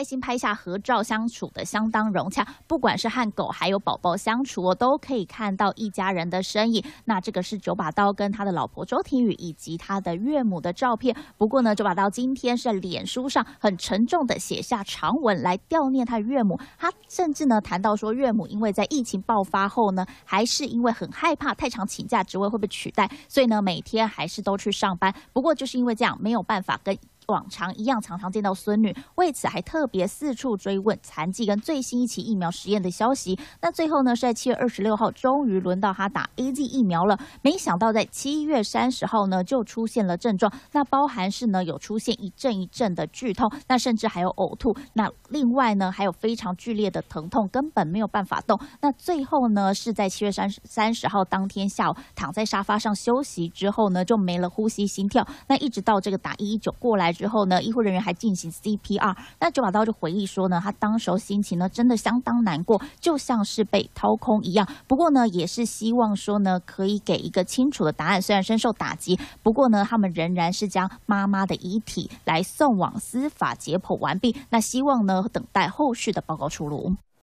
开心拍下合照，相处的相当融洽。不管是和狗还有宝宝相处，都可以看到一家人的身影。那这个是九把刀跟他的老婆周庭宇以及他的岳母的照片。不过呢，九把刀今天是脸书上很沉重的写下长文来悼念他的岳母。他甚至呢谈到说，岳母因为在疫情爆发后呢，还是因为很害怕太长请假职位会被取代，所以呢每天还是都去上班。不过就是因为这样，没有办法跟。往常一样，常常见到孙女，为此还特别四处追问残疾跟最新一期疫苗实验的消息。那最后呢，是在七月二十六号，终于轮到他打 A Z 疫苗了。没想到，在七月三十号呢，就出现了症状。那包含是呢，有出现一阵一阵的剧痛，那甚至还有呕吐。那另外呢，还有非常剧烈的疼痛，根本没有办法动。那最后呢，是在七月三十三十号当天下午，躺在沙发上休息之后呢，就没了呼吸、心跳。那一直到这个打一九过来。之后呢，医护人员还进行 CPR。那九把刀就回忆说呢，他当时心情呢真的相当难过，就像是被掏空一样。不过呢，也是希望说呢，可以给一个清楚的答案。虽然深受打击，不过呢，他们仍然是将妈妈的遗体来送往司法解剖完毕。那希望呢，等待后续的报告出炉。